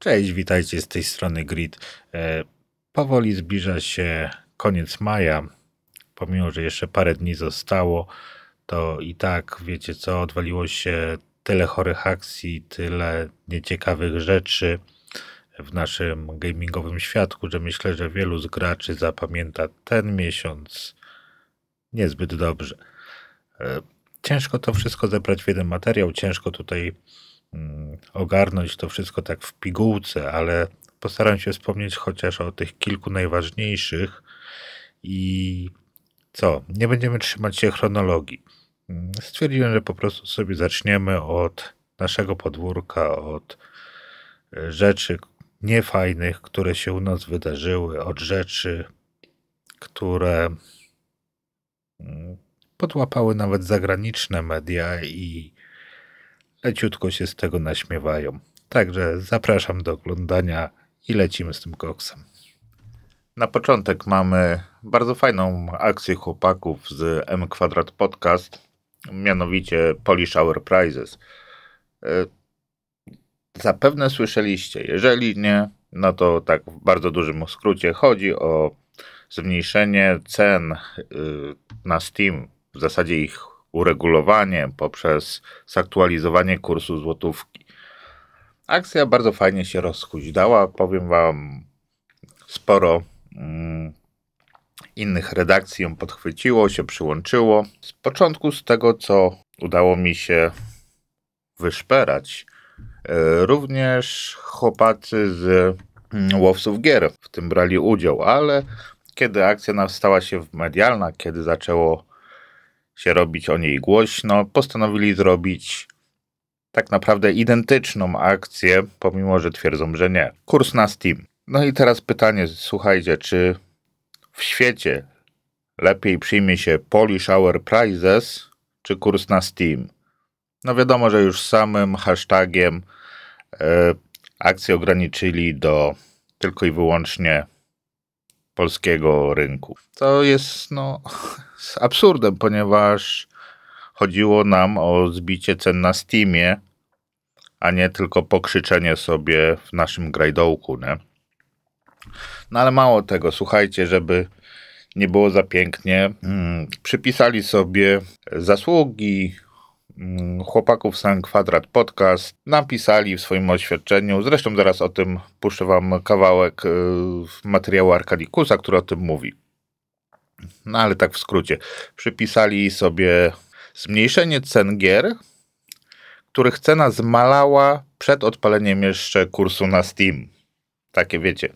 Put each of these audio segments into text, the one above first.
Cześć, witajcie z tej strony Grid. E, powoli zbliża się koniec maja. Pomimo, że jeszcze parę dni zostało, to i tak, wiecie co, odwaliło się tyle chorych akcji, tyle nieciekawych rzeczy w naszym gamingowym światku, że myślę, że wielu z graczy zapamięta ten miesiąc niezbyt dobrze. E, ciężko to wszystko zebrać w jeden materiał, ciężko tutaj Mm, ogarnąć to wszystko tak w pigułce, ale postaram się wspomnieć chociaż o tych kilku najważniejszych i co, nie będziemy trzymać się chronologii. Mm, stwierdziłem, że po prostu sobie zaczniemy od naszego podwórka, od e, rzeczy niefajnych, które się u nas wydarzyły, od rzeczy, które mm, podłapały nawet zagraniczne media i leciutko się z tego naśmiewają. Także zapraszam do oglądania i lecimy z tym koksem. Na początek mamy bardzo fajną akcję chłopaków z M Quadrat Podcast, mianowicie Polish Hour Prizes. E, zapewne słyszeliście, jeżeli nie, no to tak w bardzo dużym skrócie chodzi o zmniejszenie cen y, na Steam, w zasadzie ich uregulowanie, poprzez zaktualizowanie kursu złotówki. Akcja bardzo fajnie się rozchuźdała. Powiem Wam, sporo mm, innych redakcji ją podchwyciło, się przyłączyło. Z początku, z tego co udało mi się wyszperać, e, również chłopacy z mm, łowców gier w tym brali udział, ale kiedy akcja stała się medialna, kiedy zaczęło się robić o niej głośno, postanowili zrobić tak naprawdę identyczną akcję, pomimo że twierdzą, że nie. Kurs na Steam. No i teraz pytanie, słuchajcie, czy w świecie lepiej przyjmie się Polish Hour Prizes czy kurs na Steam? No wiadomo, że już samym hashtagiem e, akcję ograniczyli do tylko i wyłącznie polskiego rynku. To jest no, absurdem, ponieważ chodziło nam o zbicie cen na Steamie, a nie tylko pokrzyczenie sobie w naszym grajdołku. Nie? No ale mało tego, słuchajcie, żeby nie było za pięknie, hmm, przypisali sobie zasługi Mm, chłopaków San Kwadrat Podcast napisali w swoim oświadczeniu, zresztą zaraz o tym puszczę wam kawałek y, materiału Arkadikusa, który o tym mówi. No ale tak w skrócie. Przypisali sobie zmniejszenie cen gier, których cena zmalała przed odpaleniem jeszcze kursu na Steam. Takie wiecie.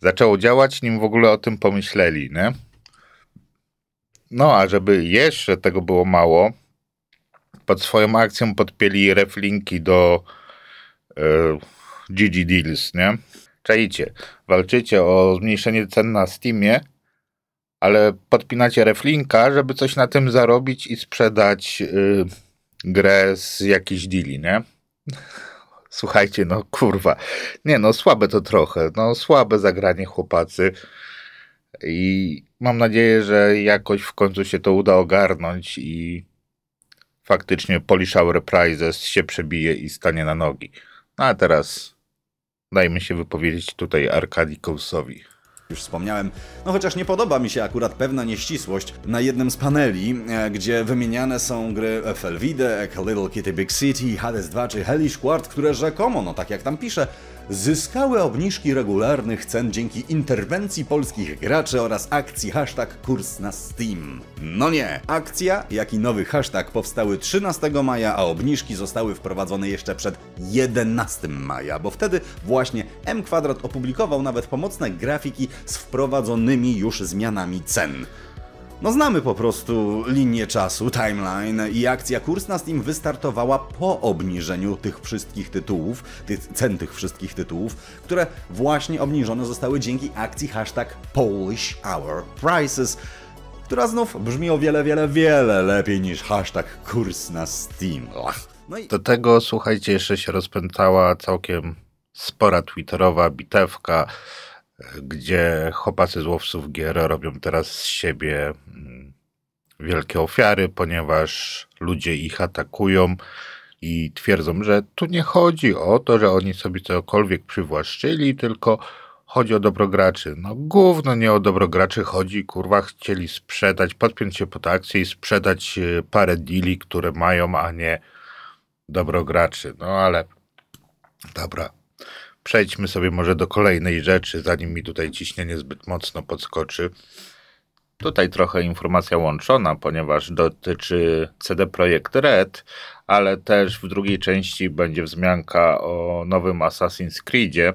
Zaczęło działać, nim w ogóle o tym pomyśleli, nie? No, a żeby jeszcze tego było mało, pod swoją akcją podpięli reflinki do e, Gigi Deals, nie? Czajcie, walczycie o zmniejszenie cen na Steamie, ale podpinacie reflinka, żeby coś na tym zarobić i sprzedać y, grę z jakiejś deali, nie? Słuchajcie, no kurwa. Nie, no słabe to trochę. No słabe zagranie chłopacy. I mam nadzieję, że jakoś w końcu się to uda ogarnąć i faktycznie Polish Hour Prizes się przebije i stanie na nogi. No a teraz dajmy się wypowiedzieć tutaj Arkadi Kousowi. Już wspomniałem, no chociaż nie podoba mi się akurat pewna nieścisłość na jednym z paneli, e, gdzie wymieniane są gry FL Little Kitty Big City, Hades 2 czy Hellish Quart, które rzekomo, no tak jak tam pisze, zyskały obniżki regularnych cen dzięki interwencji polskich graczy oraz akcji hashtag kurs na Steam. No nie, akcja jak i nowy hashtag powstały 13 maja, a obniżki zostały wprowadzone jeszcze przed 11 maja, bo wtedy właśnie M opublikował nawet pomocne grafiki z wprowadzonymi już zmianami cen. No znamy po prostu linię czasu, timeline i akcja Kurs z nim wystartowała po obniżeniu tych wszystkich tytułów, tych cen tych wszystkich tytułów, które właśnie obniżone zostały dzięki akcji hashtag Polish Hour Prices, która znów brzmi o wiele, wiele, wiele lepiej niż hashtag kurs na Steam. No i... Do tego, słuchajcie, jeszcze się rozpętała całkiem spora twitterowa bitewka gdzie chłopacy z łowców gier robią teraz z siebie mm, wielkie ofiary, ponieważ ludzie ich atakują i twierdzą, że tu nie chodzi o to, że oni sobie cokolwiek przywłaszczyli, tylko chodzi o dobrograczy. No głównie nie o dobrograczy chodzi, kurwa, chcieli sprzedać, podpiąć się pod akcję i sprzedać e, parę dili, które mają, a nie dobrograczy. No ale dobra, Przejdźmy sobie może do kolejnej rzeczy, zanim mi tutaj ciśnienie zbyt mocno podskoczy. Tutaj trochę informacja łączona, ponieważ dotyczy CD Projekt Red, ale też w drugiej części będzie wzmianka o nowym Assassin's Creedzie,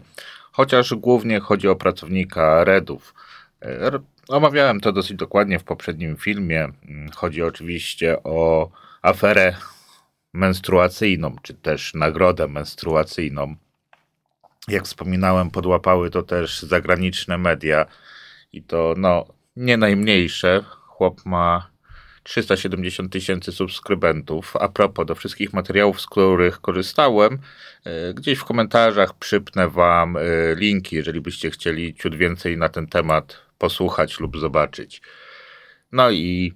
chociaż głównie chodzi o pracownika Redów. Omawiałem to dosyć dokładnie w poprzednim filmie. Chodzi oczywiście o aferę menstruacyjną, czy też nagrodę menstruacyjną jak wspominałem, podłapały to też zagraniczne media i to no, nie najmniejsze. Chłop ma 370 tysięcy subskrybentów. A propos do wszystkich materiałów, z których korzystałem, e, gdzieś w komentarzach przypnę Wam e, linki, jeżeli byście chcieli ciut więcej na ten temat posłuchać lub zobaczyć. No i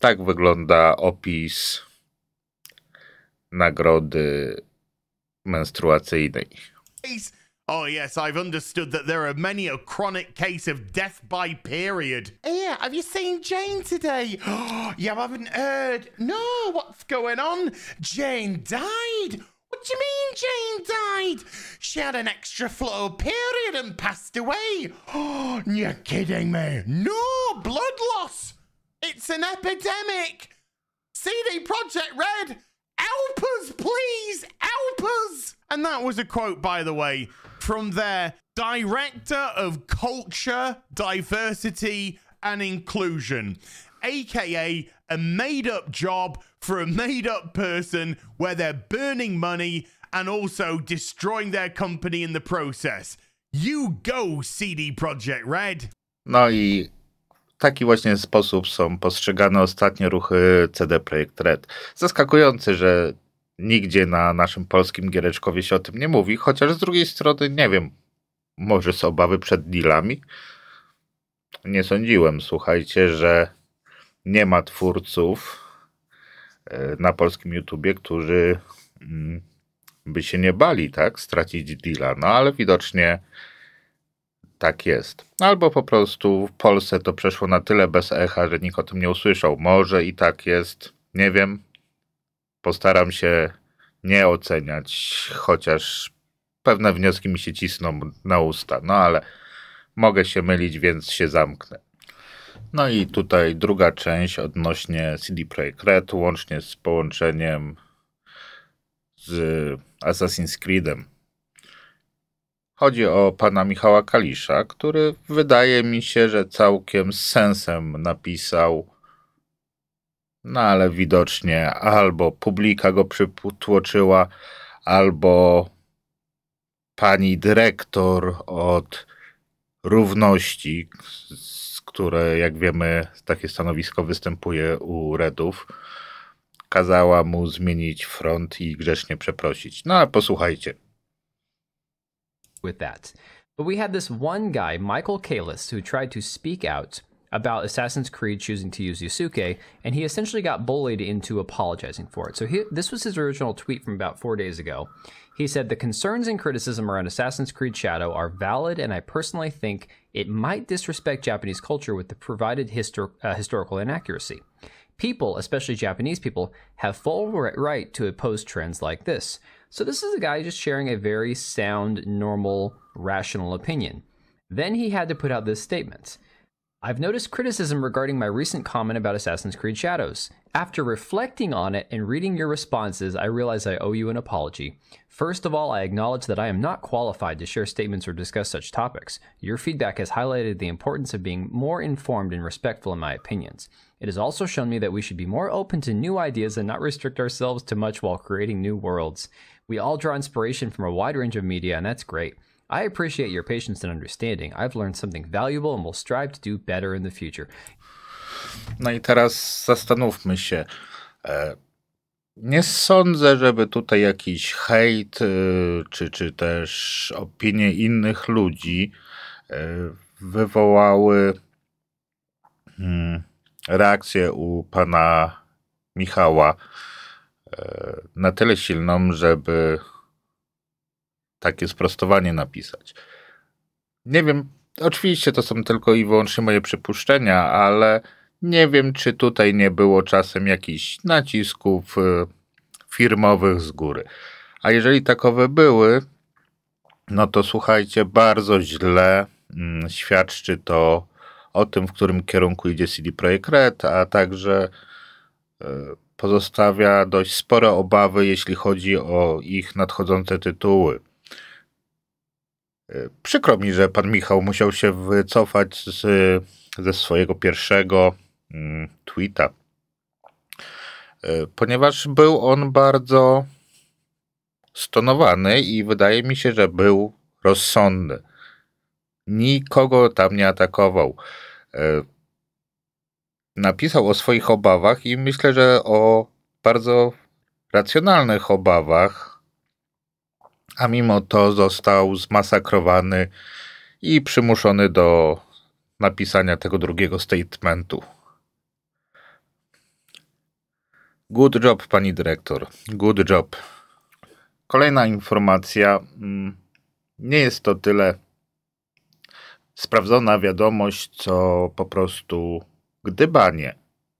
tak wygląda opis nagrody menstruacyjnej. Oh, yes, I've understood that there are many a chronic case of death by period. Yeah, have you seen Jane today? you haven't heard? No, what's going on? Jane died. What do you mean Jane died? She had an extra flow period and passed away. Oh, you're kidding me. No, blood loss. It's an epidemic. CD Project Red, help us, please, help us. And that was a quote, by the way, from their Director of Culture, Diversity and Inclusion, aka a made up job for a made up person where they're burning money and also destroying their company in the process. You go, CD Projekt Red! No i taki właśnie sposób są postrzegane ostatnie ruchy CD Projekt Red. Zaskakujący, że nigdzie na naszym polskim giereczkowie się o tym nie mówi, chociaż z drugiej strony nie wiem, może z obawy przed dealami. Nie sądziłem, słuchajcie, że nie ma twórców e, na polskim YouTubie, którzy mm, by się nie bali, tak, stracić deala. No ale widocznie tak jest. Albo po prostu w Polsce to przeszło na tyle bez echa, że nikt o tym nie usłyszał. Może i tak jest, nie wiem, postaram się nie oceniać, chociaż pewne wnioski mi się cisną na usta, no ale mogę się mylić, więc się zamknę. No i tutaj druga część odnośnie CD Projekt Red, łącznie z połączeniem z Assassin's Creedem. Chodzi o pana Michała Kalisza, który wydaje mi się, że całkiem z sensem napisał no ale widocznie albo publika go przytłoczyła, albo pani dyrektor od równości, z której, jak wiemy, takie stanowisko występuje u Redów, kazała mu zmienić front i grzecznie przeprosić. No, posłuchajcie. With that. But we had this one guy, Michael Kalis, who tried to speak out about Assassin's Creed choosing to use Yusuke, and he essentially got bullied into apologizing for it. So he, this was his original tweet from about four days ago. He said, The concerns and criticism around Assassin's Creed Shadow are valid, and I personally think it might disrespect Japanese culture with the provided histor- uh, historical inaccuracy. People, especially Japanese people, have full right to oppose trends like this. So this is a guy just sharing a very sound, normal, rational opinion. Then he had to put out this statement. I've noticed criticism regarding my recent comment about Assassin's Creed Shadows. After reflecting on it and reading your responses, I realize I owe you an apology. First of all, I acknowledge that I am not qualified to share statements or discuss such topics. Your feedback has highlighted the importance of being more informed and respectful in my opinions. It has also shown me that we should be more open to new ideas and not restrict ourselves to much while creating new worlds. We all draw inspiration from a wide range of media, and that's great. I appreciate your patience and understanding. I've learned something valuable and will strive to do better in the future. No i teraz zastanówmy się. E, nie sądzę, żeby tutaj jakiś hejt, e, czy, czy też opinie innych ludzi e, wywołały hmm, reakcję u pana Michała na tyle silną, żeby takie sprostowanie napisać. Nie wiem, oczywiście to są tylko i wyłącznie moje przypuszczenia, ale nie wiem, czy tutaj nie było czasem jakichś nacisków y, firmowych z góry. A jeżeli takowe były, no to słuchajcie, bardzo źle mm, świadczy to o tym, w którym kierunku idzie CD Projekt Red, a także y, pozostawia dość spore obawy, jeśli chodzi o ich nadchodzące tytuły. Przykro mi, że pan Michał musiał się wycofać z, ze swojego pierwszego mm, tweeta, e, ponieważ był on bardzo stonowany i wydaje mi się, że był rozsądny. Nikogo tam nie atakował. E, napisał o swoich obawach i myślę, że o bardzo racjonalnych obawach a mimo to został zmasakrowany i przymuszony do napisania tego drugiego statementu. Good job, pani dyrektor. Good job. Kolejna informacja. Mm, nie jest to tyle sprawdzona wiadomość, co po prostu gdybanie.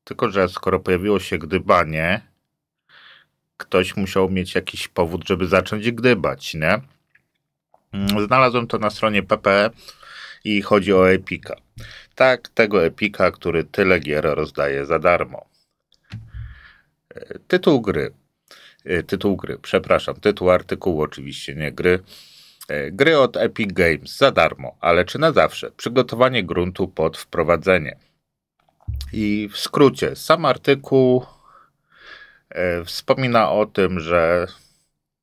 Tylko, że skoro pojawiło się gdybanie, ktoś musiał mieć jakiś powód, żeby zacząć gdybać, nie? Znalazłem to na stronie PPE i chodzi o Epika. Tak, tego Epika, który tyle gier rozdaje za darmo. Tytuł gry. Tytuł gry, przepraszam, tytuł artykułu oczywiście, nie gry. Gry od Epic Games za darmo, ale czy na zawsze? Przygotowanie gruntu pod wprowadzenie. I w skrócie, sam artykuł E, wspomina o tym, że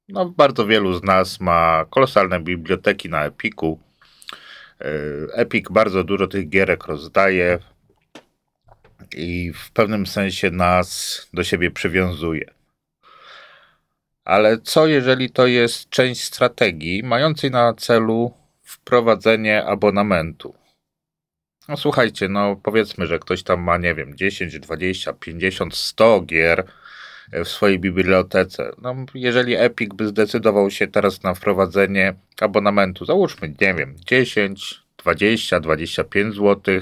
no, bardzo wielu z nas ma kolosalne biblioteki na Epiku. E, Epic bardzo dużo tych gierek rozdaje i w pewnym sensie nas do siebie przywiązuje. Ale co jeżeli to jest część strategii mającej na celu wprowadzenie abonamentu? No słuchajcie, no powiedzmy, że ktoś tam ma, nie wiem, 10, 20, 50, 100 gier w swojej bibliotece. No, jeżeli Epic by zdecydował się teraz na wprowadzenie abonamentu, załóżmy, nie wiem, 10, 20, 25 zł,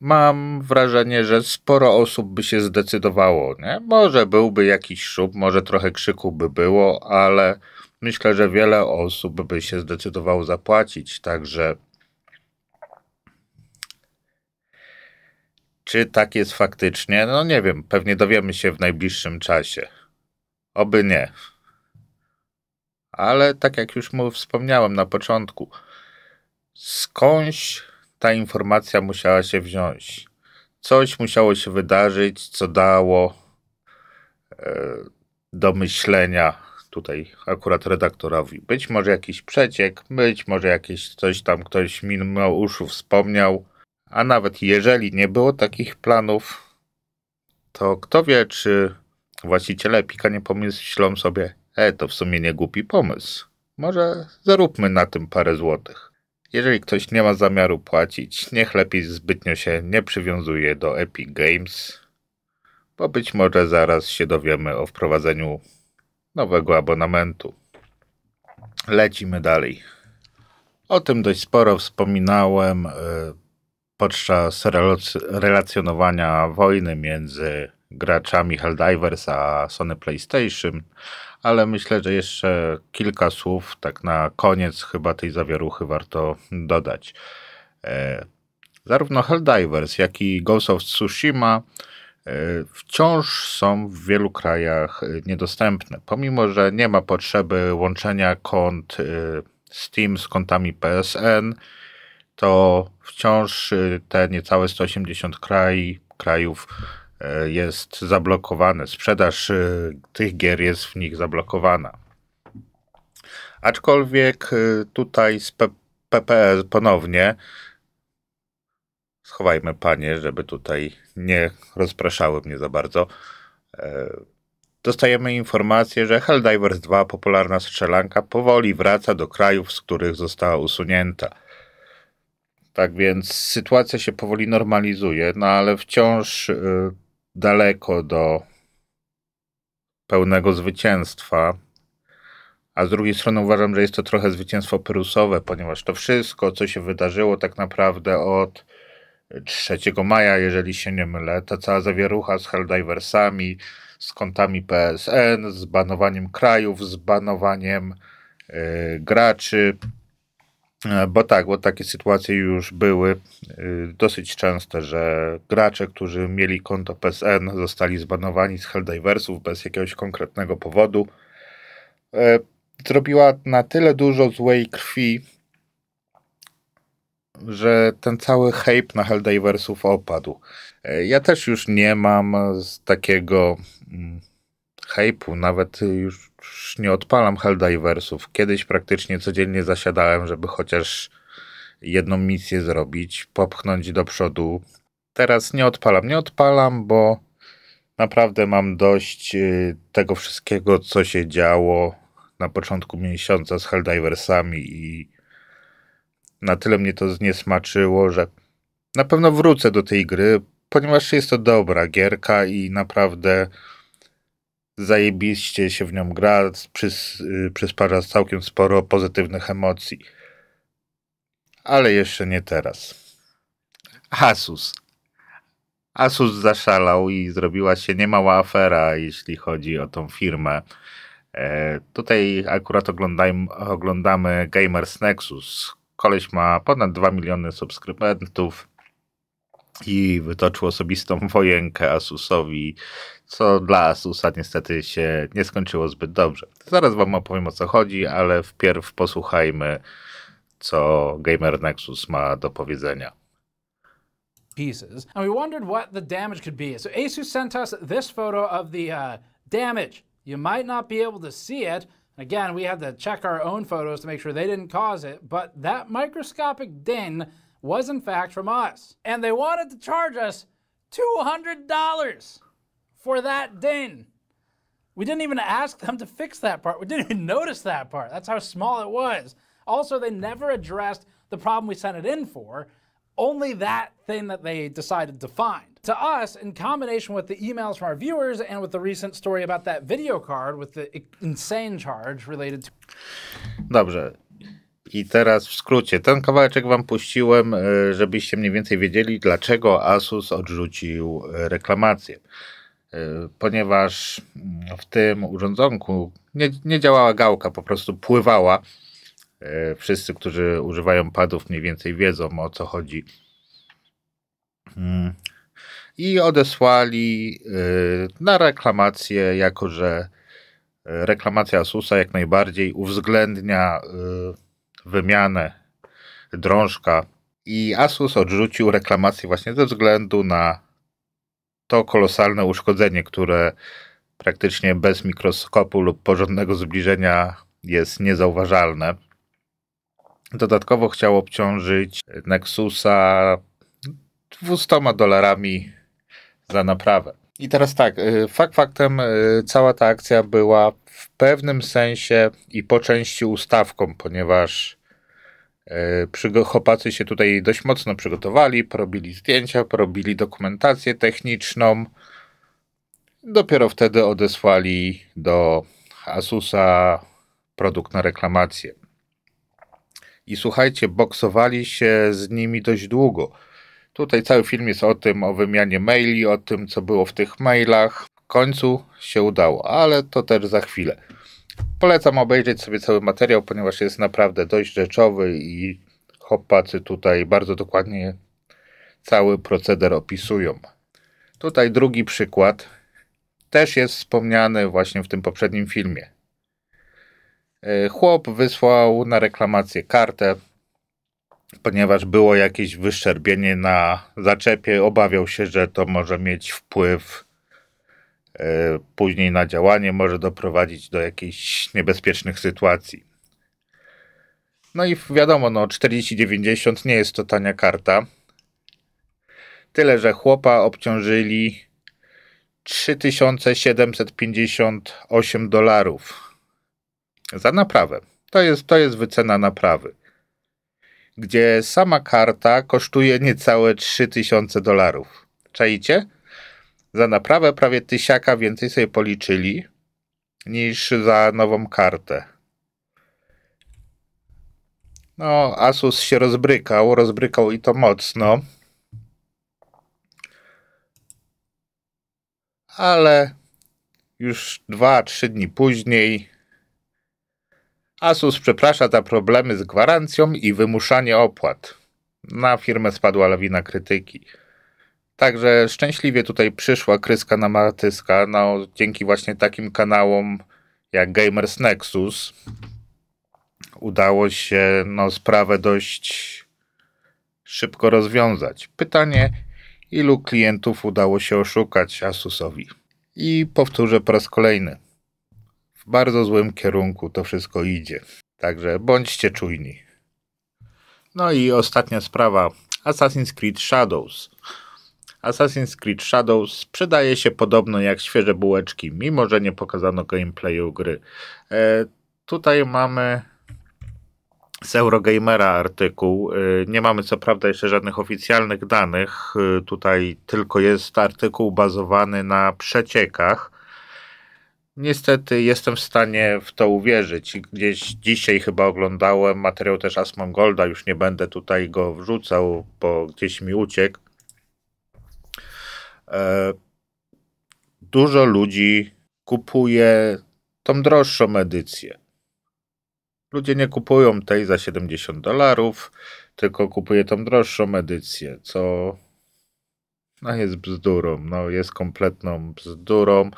mam wrażenie, że sporo osób by się zdecydowało. Nie? Może byłby jakiś szub, może trochę krzyku by było, ale myślę, że wiele osób by się zdecydowało zapłacić. Także Czy tak jest faktycznie? No nie wiem, pewnie dowiemy się w najbliższym czasie. Oby nie. Ale tak jak już mu wspomniałem na początku, skądś ta informacja musiała się wziąć. Coś musiało się wydarzyć, co dało e, do myślenia tutaj akurat redaktorowi. Być może jakiś przeciek, być może jakieś coś tam ktoś mimo uszu wspomniał. A nawet jeżeli nie było takich planów, to kto wie, czy właściciele Epika nie pomyślą sobie, e, to w sumie nie głupi pomysł. Może zaróbmy na tym parę złotych. Jeżeli ktoś nie ma zamiaru płacić, niech lepiej zbytnio się nie przywiązuje do Epic Games, bo być może zaraz się dowiemy o wprowadzeniu nowego abonamentu. Lecimy dalej. O tym dość sporo wspominałem. Yy, podczas relacjonowania wojny między graczami Helldivers a Sony PlayStation, ale myślę, że jeszcze kilka słów tak na koniec chyba tej zawieruchy warto dodać. E, zarówno Helldivers, jak i Ghost of Tsushima e, wciąż są w wielu krajach niedostępne, pomimo, że nie ma potrzeby łączenia kont e, Steam z kontami PSN, to wciąż y, te niecałe 180 kraj, krajów e, jest zablokowane. Sprzedaż y, tych gier jest w nich zablokowana. Aczkolwiek y, tutaj z PPS ponownie schowajmy panie, żeby tutaj nie rozpraszały mnie za bardzo. E, dostajemy informację, że Helldivers 2, popularna strzelanka, powoli wraca do krajów, z których została usunięta. Tak więc sytuacja się powoli normalizuje, no ale wciąż y, daleko do pełnego zwycięstwa. A z drugiej strony uważam, że jest to trochę zwycięstwo perusowe, ponieważ to wszystko, co się wydarzyło tak naprawdę od 3 maja, jeżeli się nie mylę, ta cała zawierucha z Helldiversami, z kontami PSN, z banowaniem krajów, z banowaniem yy, graczy, E, bo tak, bo takie sytuacje już były y, dosyć częste, że gracze, którzy mieli konto PSN, zostali zbanowani z Helldiversów bez jakiegoś konkretnego powodu. E, zrobiła na tyle dużo złej krwi, że ten cały hype na Helldiversów opadł. E, ja też już nie mam z takiego mm, Hejpu, nawet już nie odpalam Helldiversów. Kiedyś praktycznie codziennie zasiadałem, żeby chociaż jedną misję zrobić, popchnąć do przodu. Teraz nie odpalam, nie odpalam, bo naprawdę mam dość y, tego wszystkiego, co się działo na początku miesiąca z Helldiversami i na tyle mnie to zniesmaczyło, że na pewno wrócę do tej gry, ponieważ jest to dobra gierka i naprawdę zajebiście się w nią gra, przys, y, przysparza całkiem sporo pozytywnych emocji. Ale jeszcze nie teraz. Asus. Asus zaszalał i zrobiła się niemała afera, jeśli chodzi o tą firmę. E, tutaj akurat oglądamy Gamers Nexus. Koleś ma ponad 2 miliony subskrybentów i wytoczył osobistą wojenkę Asusowi, co dla Asusa niestety się nie skończyło zbyt dobrze. Zaraz wam opowiem o co chodzi, ale wpierw posłuchajmy, co Gamer Nexus ma do powiedzenia. Pieces, and we wondered what the damage could be. So Asus sent us this photo of the uh, damage. You might not be able to see it. Again, we had to check our own photos to make sure they didn't cause it, but that microscopic din was in fact from us. And they wanted to charge us $200 for that din. We didn't even ask them to fix that part. We didn't even notice that part. That's how small it was. Also, they never addressed the problem we sent it in for, only that thing that they decided to find. To us, in combination with the emails from our viewers and with the recent story about that video card with the insane charge related to. Dobrze. I teraz w skrócie, ten kawałeczek wam puściłem, e, żebyście mniej więcej wiedzieli, dlaczego Asus odrzucił e, reklamację. E, ponieważ mm, w tym urządzonku nie, nie działała gałka, po prostu pływała. Wszyscy, którzy używają padów, mniej więcej wiedzą o co chodzi. Mm. I odesłali na reklamację, jako że reklamacja Asusa jak najbardziej uwzględnia wymianę drążka i Asus odrzucił reklamację właśnie ze względu na to kolosalne uszkodzenie, które praktycznie bez mikroskopu lub porządnego zbliżenia jest niezauważalne. Dodatkowo chciał obciążyć Nexusa 200 dolarami za naprawę. I teraz tak, y, fakt faktem y, cała ta akcja była w pewnym sensie i po części ustawką, ponieważ y, chłopacy się tutaj dość mocno przygotowali, porobili zdjęcia, porobili dokumentację techniczną. Dopiero wtedy odesłali do Asusa produkt na reklamację. I słuchajcie, boksowali się z nimi dość długo Tutaj cały film jest o tym, o wymianie maili, o tym, co było w tych mailach. W końcu się udało, ale to też za chwilę. Polecam obejrzeć sobie cały materiał, ponieważ jest naprawdę dość rzeczowy i chłopacy tutaj bardzo dokładnie cały proceder opisują. Tutaj drugi przykład też jest wspomniany właśnie w tym poprzednim filmie. E, chłop wysłał na reklamację kartę ponieważ było jakieś wyszczerbienie na zaczepie, obawiał się, że to może mieć wpływ e, później na działanie, może doprowadzić do jakichś niebezpiecznych sytuacji. No i wiadomo, no 40 nie jest to tania karta. Tyle, że chłopa obciążyli 3758 dolarów za naprawę. To jest, to jest wycena naprawy gdzie sama karta kosztuje niecałe 3000 dolarów. Czajcie? Za naprawę prawie tysiaka więcej sobie policzyli niż za nową kartę. No, Asus się rozbrykał, rozbrykał i to mocno. Ale już 2-3 dni później Asus przeprasza za problemy z gwarancją i wymuszanie opłat. Na firmę spadła lawina krytyki. Także szczęśliwie tutaj przyszła kryska na Martyska, no, dzięki właśnie takim kanałom jak Gamers Nexus udało się no, sprawę dość szybko rozwiązać. Pytanie, ilu klientów udało się oszukać Asusowi? I powtórzę po raz kolejny bardzo złym kierunku to wszystko idzie. Także bądźcie czujni. No i ostatnia sprawa. Assassin's Creed Shadows. Assassin's Creed Shadows sprzedaje się podobno jak świeże bułeczki, mimo że nie pokazano gameplayu gry. E, tutaj mamy z Eurogamera artykuł. E, nie mamy co prawda jeszcze żadnych oficjalnych danych. E, tutaj tylko jest artykuł bazowany na przeciekach. Niestety jestem w stanie w to uwierzyć. Gdzieś dzisiaj chyba oglądałem materiał też Asmon Golda, już nie będę tutaj go wrzucał, bo gdzieś mi uciekł. E, dużo ludzi kupuje tą droższą edycję. Ludzie nie kupują tej za 70 dolarów, tylko kupuje tą droższą edycję, co no jest bzdurą, no jest kompletną bzdurą.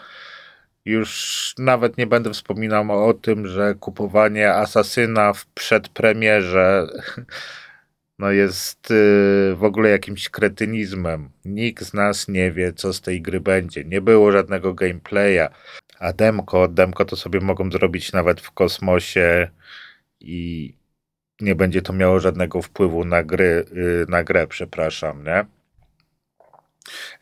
Już nawet nie będę wspominał o tym, że kupowanie Asasyna w przedpremierze no jest y, w ogóle jakimś kretynizmem. Nikt z nas nie wie, co z tej gry będzie. Nie było żadnego gameplaya. A demko, demko to sobie mogą zrobić nawet w kosmosie i nie będzie to miało żadnego wpływu na, gry, y, na grę, przepraszam, nie?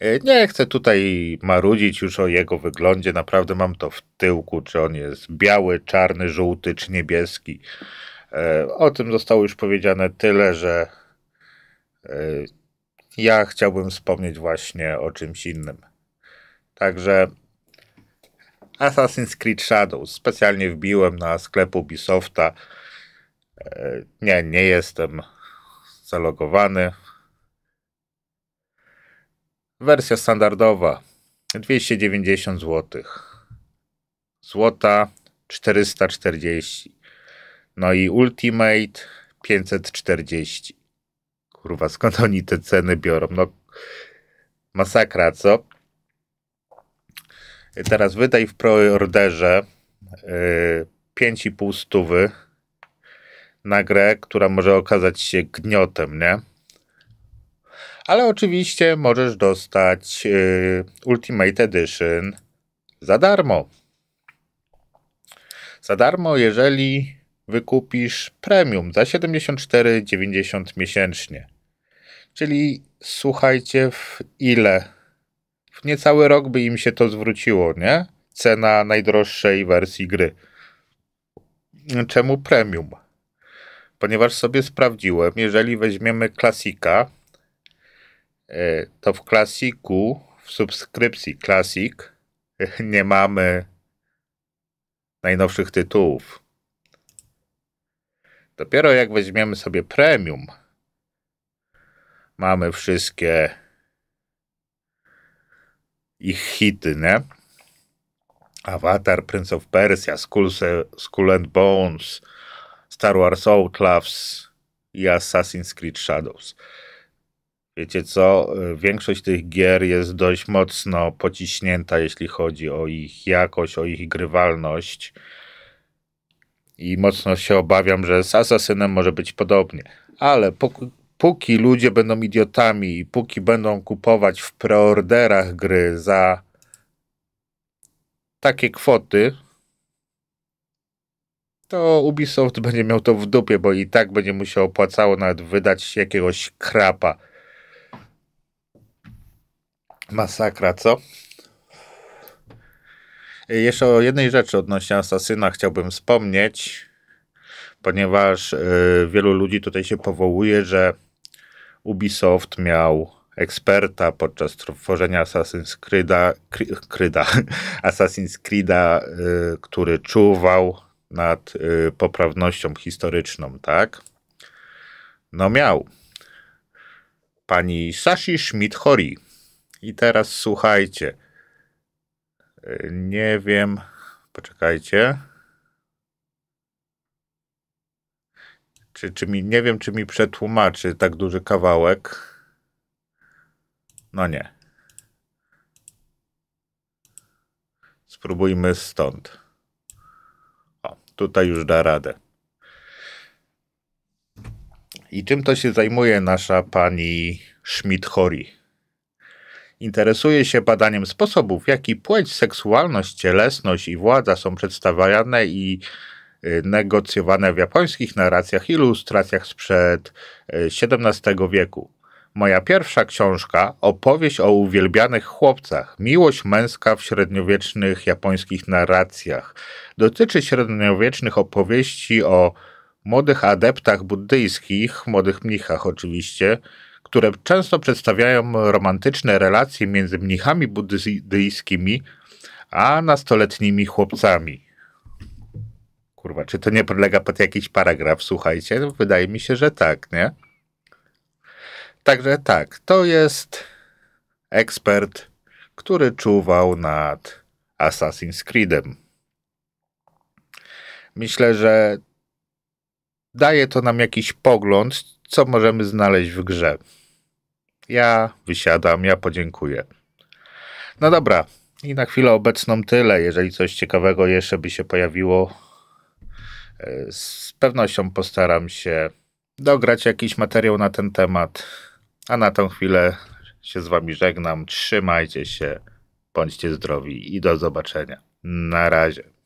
E, nie chcę tutaj marudzić już o jego wyglądzie, naprawdę mam to w tyłku, czy on jest biały, czarny, żółty czy niebieski. E, o tym zostało już powiedziane tyle, że e, ja chciałbym wspomnieć właśnie o czymś innym. Także Assassin's Creed Shadows specjalnie wbiłem na sklep Ubisofta. Nie, nie jestem zalogowany. Wersja standardowa 290 zł. Złota 440. No i Ultimate 540. Kurwa, skąd oni te ceny biorą? No, masakra, co? Teraz wydaj w preorderze yy, 5,5 stówy na grę, która może okazać się gniotem, nie? Ale oczywiście możesz dostać y, Ultimate Edition za darmo. Za darmo, jeżeli wykupisz premium za 74,90 miesięcznie. Czyli słuchajcie, w ile? W niecały rok by im się to zwróciło, nie? Cena najdroższej wersji gry. Czemu premium? Ponieważ sobie sprawdziłem, jeżeli weźmiemy klasika, E, to w klasiku, w subskrypcji klasik, nie mamy najnowszych tytułów. Dopiero jak weźmiemy sobie premium, mamy wszystkie ich hity, nie? Avatar, Prince of Persia, Skull, Skull and Bones, Star Wars Outlaws i Assassin's Creed Shadows wiecie co, y, większość tych gier jest dość mocno pociśnięta, jeśli chodzi o ich jakość, o ich grywalność. I mocno się obawiam, że z Assassinem może być podobnie. Ale póki, póki ludzie będą idiotami i póki będą kupować w preorderach gry za takie kwoty, to Ubisoft będzie miał to w dupie, bo i tak będzie mu się opłacało nawet wydać jakiegoś krapa Masakra, co? Jeszcze o jednej rzeczy odnośnie Asasyna chciałbym wspomnieć, ponieważ y, wielu ludzi tutaj się powołuje, że Ubisoft miał eksperta podczas tworzenia Assassin's Creed'a, Assassin's Creed'a, y, który czuwał nad y, poprawnością historyczną, tak? No miał. Pani Sashi Schmidt-Hori i teraz słuchajcie. Nie wiem. Poczekajcie. Czy, czy mi, nie wiem, czy mi przetłumaczy tak duży kawałek. No nie. Spróbujmy stąd. O, tutaj już da radę. I czym to się zajmuje nasza pani Schmidt-Hori? Interesuje się badaniem sposobów, w jaki płeć, seksualność, cielesność i władza są przedstawiane i y, negocjowane w japońskich narracjach, ilustracjach sprzed XVII y, wieku. Moja pierwsza książka, opowieść o uwielbianych chłopcach, miłość męska w średniowiecznych japońskich narracjach, dotyczy średniowiecznych opowieści o młodych adeptach buddyjskich, młodych mnichach oczywiście, które często przedstawiają romantyczne relacje między mnichami buddyjskimi a nastoletnimi chłopcami. Kurwa, czy to nie podlega pod jakiś paragraf, słuchajcie? Wydaje mi się, że tak, nie? Także tak, to jest ekspert, który czuwał nad Assassin's Creedem. Myślę, że daje to nam jakiś pogląd, co możemy znaleźć w grze. Ja wysiadam, ja podziękuję. No dobra, i na chwilę obecną tyle. Jeżeli coś ciekawego jeszcze by się pojawiło, e, z pewnością postaram się dograć jakiś materiał na ten temat. A na tą chwilę się z Wami żegnam. Trzymajcie się, bądźcie zdrowi i do zobaczenia. Na razie.